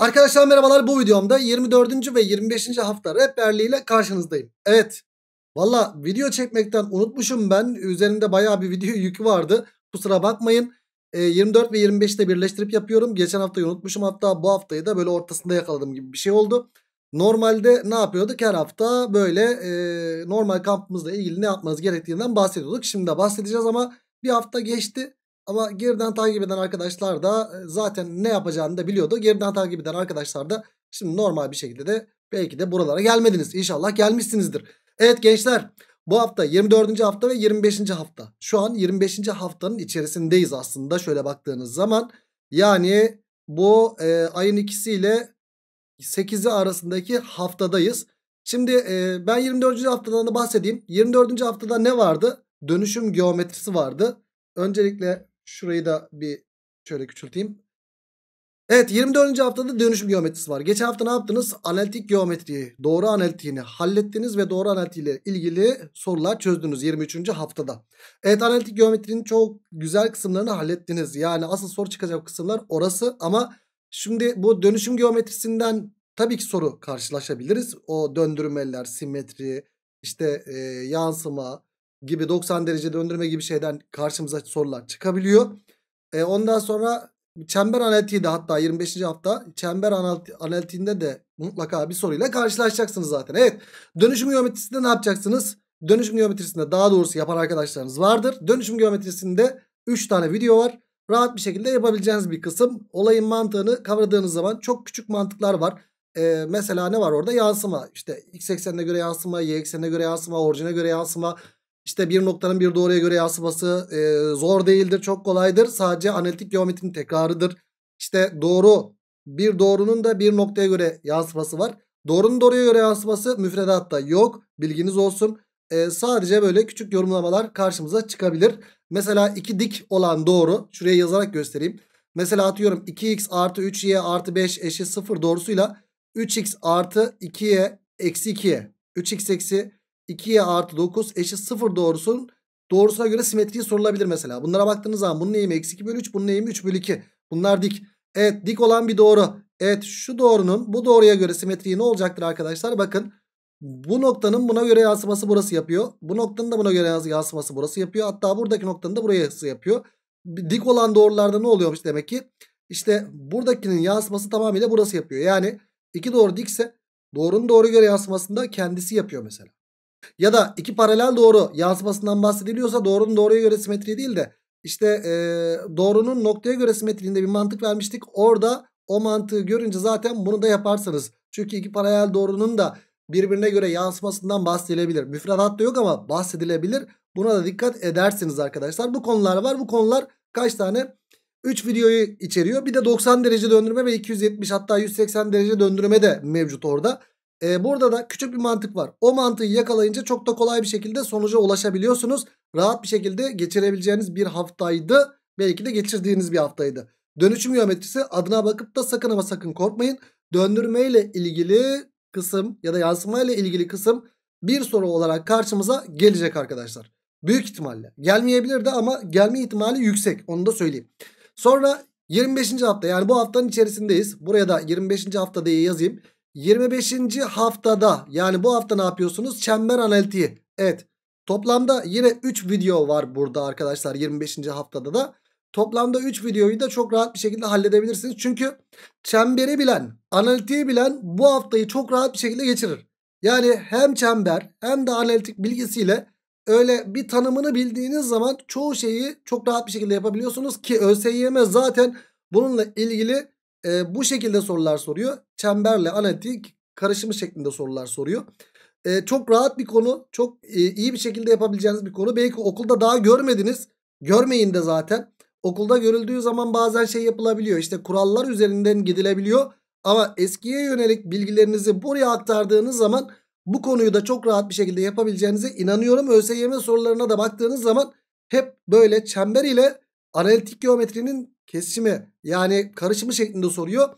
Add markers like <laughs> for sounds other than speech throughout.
Arkadaşlar merhabalar bu videomda 24. ve 25. hafta ile karşınızdayım. Evet valla video çekmekten unutmuşum ben Üzerinde baya bir video <laughs> yükü vardı kusura bakmayın. E, ee, 24 ve 25'i birleştirip yapıyorum. Geçen haftayı unutmuşum hatta bu haftayı da böyle ortasında yakaladım gibi bir şey oldu. Normalde ne yapıyorduk her hafta böyle e, normal kampımızla ilgili ne yapmanız gerektiğinden bahsediyorduk. Şimdi de bahsedeceğiz ama bir hafta geçti ama geriden takip eden arkadaşlar da e, zaten ne yapacağını da biliyordu. Geriden takip eden arkadaşlar da şimdi normal bir şekilde de belki de buralara gelmediniz. İnşallah gelmişsinizdir. Evet gençler bu hafta 24. hafta ve 25. hafta. Şu an 25. haftanın içerisindeyiz aslında şöyle baktığınız zaman. Yani bu e, ayın ikisiyle 8'i arasındaki haftadayız. Şimdi e, ben 24. haftadan da bahsedeyim. 24. haftada ne vardı? Dönüşüm geometrisi vardı. Öncelikle Şurayı da bir şöyle küçülteyim. Evet 24. haftada dönüşüm geometrisi var. Geçen hafta ne yaptınız? Analitik geometriyi, doğru analitiğini hallettiniz ve doğru analitiğiyle ilgili sorular çözdünüz 23. haftada. Evet analitik geometrinin çok güzel kısımlarını hallettiniz. Yani asıl soru çıkacak kısımlar orası ama şimdi bu dönüşüm geometrisinden tabii ki soru karşılaşabiliriz. O döndürmeler, simetri, işte e, yansıma, gibi 90 derece döndürme gibi şeyden karşımıza sorular çıkabiliyor. E, ondan sonra çember analitiği de hatta 25. hafta çember analitiğinde de mutlaka bir soruyla karşılaşacaksınız zaten. Evet dönüşüm geometrisinde ne yapacaksınız? Dönüşüm geometrisinde daha doğrusu yapan arkadaşlarınız vardır. Dönüşüm geometrisinde 3 tane video var. Rahat bir şekilde yapabileceğiniz bir kısım. Olayın mantığını kavradığınız zaman çok küçük mantıklar var. Ee, mesela ne var orada? Yansıma. İşte x eksenine göre yansıma, y eksenine göre yansıma, orijine göre yansıma, işte bir noktanın bir doğruya göre yansıması e, zor değildir. Çok kolaydır. Sadece analitik geometrinin tekrarıdır. İşte doğru bir doğrunun da bir noktaya göre yansıması var. Doğrunun doğruya göre yansıması müfredatta yok. Bilginiz olsun. E, sadece böyle küçük yorumlamalar karşımıza çıkabilir. Mesela iki dik olan doğru. Şuraya yazarak göstereyim. Mesela atıyorum 2x artı 3y artı 5 eşit 0 doğrusuyla 3x artı 2y eksi 2y. 3x eksi 2y artı 9 eşit 0 doğrusun. Doğrusuna göre simetriği sorulabilir mesela. Bunlara baktığınız zaman bunun eğimi eksi 2 bölü 3 bunun eğimi 3 bölü 2. Bunlar dik. Evet dik olan bir doğru. Evet şu doğrunun bu doğruya göre simetriği ne olacaktır arkadaşlar? Bakın bu noktanın buna göre yansıması burası yapıyor. Bu noktanın da buna göre yansıması burası yapıyor. Hatta buradaki noktanın da buraya yapıyor. Dik olan doğrularda ne oluyormuş demek ki? İşte buradakinin yansıması tamamıyla burası yapıyor. Yani iki doğru dikse doğrunun doğru göre yansımasında kendisi yapıyor mesela ya da iki paralel doğru yansımasından bahsediliyorsa doğrunun doğruya göre simetri değil de işte e, doğrunun noktaya göre simetriğinde bir mantık vermiştik. Orada o mantığı görünce zaten bunu da yaparsınız. Çünkü iki paralel doğrunun da birbirine göre yansımasından bahsedilebilir. Müfredatta yok ama bahsedilebilir. Buna da dikkat edersiniz arkadaşlar. Bu konular var. Bu konular kaç tane? 3 videoyu içeriyor. Bir de 90 derece döndürme ve 270 hatta 180 derece döndürme de mevcut orada. E, burada da küçük bir mantık var. O mantığı yakalayınca çok da kolay bir şekilde sonuca ulaşabiliyorsunuz. Rahat bir şekilde geçirebileceğiniz bir haftaydı. Belki de geçirdiğiniz bir haftaydı. Dönüşüm geometrisi adına bakıp da sakın ama sakın korkmayın. Döndürme ile ilgili kısım ya da yansıma ile ilgili kısım bir soru olarak karşımıza gelecek arkadaşlar. Büyük ihtimalle. Gelmeyebilir de ama gelme ihtimali yüksek. Onu da söyleyeyim. Sonra 25. hafta yani bu haftanın içerisindeyiz. Buraya da 25. hafta diye yazayım. 25. haftada yani bu hafta ne yapıyorsunuz? Çember analitiği. Evet toplamda yine 3 video var burada arkadaşlar 25. haftada da. Toplamda 3 videoyu da çok rahat bir şekilde halledebilirsiniz. Çünkü çemberi bilen, analitiği bilen bu haftayı çok rahat bir şekilde geçirir. Yani hem çember hem de analitik bilgisiyle öyle bir tanımını bildiğiniz zaman çoğu şeyi çok rahat bir şekilde yapabiliyorsunuz ki ÖSYM zaten bununla ilgili e, bu şekilde sorular soruyor. Çemberle analitik karışımı şeklinde sorular soruyor. E, çok rahat bir konu. Çok e, iyi bir şekilde yapabileceğiniz bir konu. Belki okulda daha görmediniz. Görmeyin de zaten. Okulda görüldüğü zaman bazen şey yapılabiliyor. İşte kurallar üzerinden gidilebiliyor. Ama eskiye yönelik bilgilerinizi buraya aktardığınız zaman bu konuyu da çok rahat bir şekilde yapabileceğinize inanıyorum. ÖSYM sorularına da baktığınız zaman hep böyle çember ile Analitik geometrinin kesişimi yani karışımı şeklinde soruyor.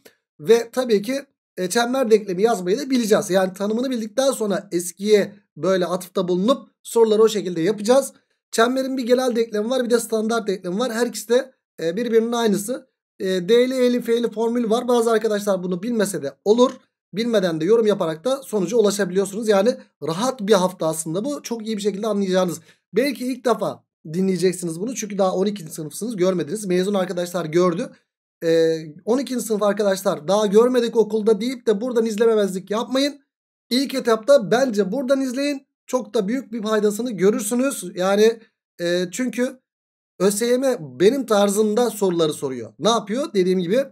Ve tabii ki e, çember denklemi yazmayı da bileceğiz. Yani tanımını bildikten sonra eskiye böyle atıfta bulunup soruları o şekilde yapacağız. Çemberin bir genel denklemi var bir de standart denklemi var. Her ikisi de e, birbirinin aynısı. E, D'li, E'li, F'li formülü var. Bazı arkadaşlar bunu bilmese de olur. Bilmeden de yorum yaparak da sonuca ulaşabiliyorsunuz. Yani rahat bir hafta aslında bu. Çok iyi bir şekilde anlayacağınız. Belki ilk defa dinleyeceksiniz bunu. Çünkü daha 12. sınıfsınız görmediniz. Mezun arkadaşlar gördü. Ee, 12. sınıf arkadaşlar daha görmedik okulda deyip de buradan izlememezlik yapmayın. İlk etapta bence buradan izleyin. Çok da büyük bir faydasını görürsünüz. Yani e, çünkü ÖSYM benim tarzımda soruları soruyor. Ne yapıyor? Dediğim gibi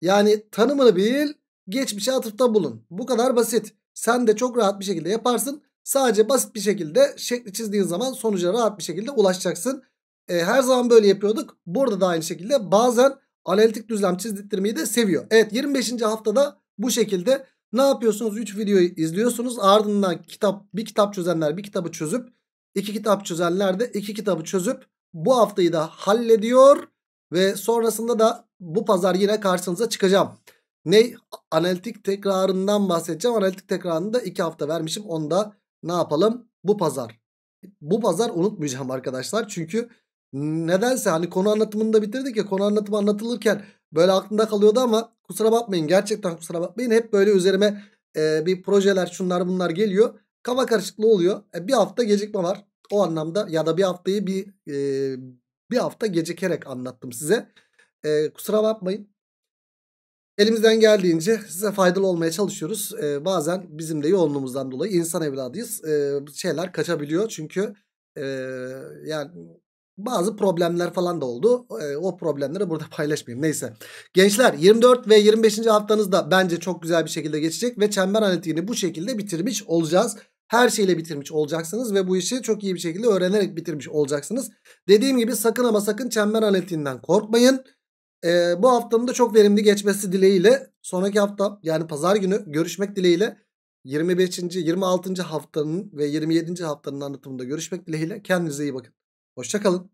yani tanımını bil, geçmişe atıfta bulun. Bu kadar basit. Sen de çok rahat bir şekilde yaparsın. Sadece basit bir şekilde şekli çizdiğin zaman sonuca rahat bir şekilde ulaşacaksın. E, her zaman böyle yapıyorduk. Burada da aynı şekilde bazen analitik düzlem çizdirtmeyi de seviyor. Evet 25. haftada bu şekilde ne yapıyorsunuz? 3 videoyu izliyorsunuz. Ardından kitap bir kitap çözenler bir kitabı çözüp iki kitap çözenler de iki kitabı çözüp bu haftayı da hallediyor. Ve sonrasında da bu pazar yine karşınıza çıkacağım. Ne? Analitik tekrarından bahsedeceğim. Analitik tekrarını da 2 hafta vermişim. Onu da ne yapalım? Bu pazar. Bu pazar unutmayacağım arkadaşlar. Çünkü nedense hani konu anlatımını da bitirdik ya. Konu anlatımı anlatılırken böyle aklımda kalıyordu ama kusura bakmayın. Gerçekten kusura bakmayın. Hep böyle üzerime e, bir projeler şunlar bunlar geliyor. Kafa karışıklığı oluyor. E, bir hafta gecikme var. O anlamda ya da bir haftayı bir e, bir hafta gecikerek anlattım size. E, kusura bakmayın. Elimizden geldiğince size faydalı olmaya çalışıyoruz. Ee, bazen bizim de yoğunluğumuzdan dolayı insan evladıyız. Ee, şeyler kaçabiliyor çünkü e, yani bazı problemler falan da oldu. E, o problemleri burada <laughs> paylaşmayayım. Neyse. Gençler 24 ve 25. Haftanız da bence çok güzel bir şekilde geçecek ve çember analitiğini bu şekilde bitirmiş olacağız. Her şeyle bitirmiş olacaksınız ve bu işi çok iyi bir şekilde öğrenerek bitirmiş olacaksınız. Dediğim gibi sakın ama sakın çember analitiğinden korkmayın. E, bu haftanın da çok verimli geçmesi dileğiyle sonraki hafta yani pazar günü görüşmek dileğiyle 25. 26. haftanın ve 27. haftanın anlatımında görüşmek dileğiyle kendinize iyi bakın. Hoşçakalın.